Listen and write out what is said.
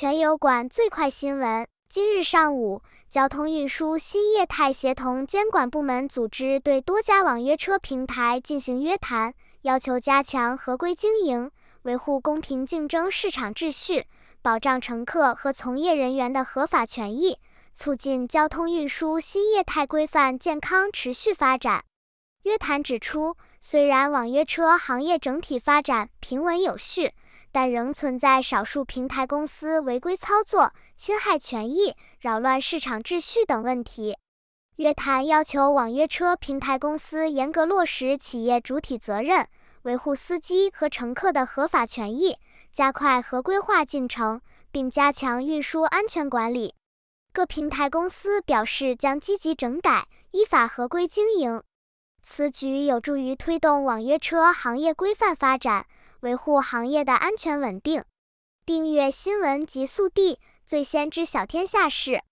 全油管最快新闻：今日上午，交通运输新业态协同监管部门组织对多家网约车平台进行约谈，要求加强合规经营，维护公平竞争市场秩序，保障乘客和从业人员的合法权益，促进交通运输新业态规范健康持续发展。约谈指出，虽然网约车行业整体发展平稳有序，但仍存在少数平台公司违规操作、侵害权益、扰乱市场秩序等问题。约谈要求网约车平台公司严格落实企业主体责任，维护司机和乘客的合法权益，加快合规化进程，并加强运输安全管理。各平台公司表示将积极整改，依法合规经营。此举有助于推动网约车行业规范发展，维护行业的安全稳定。订阅新闻极速递，最先知晓天下事。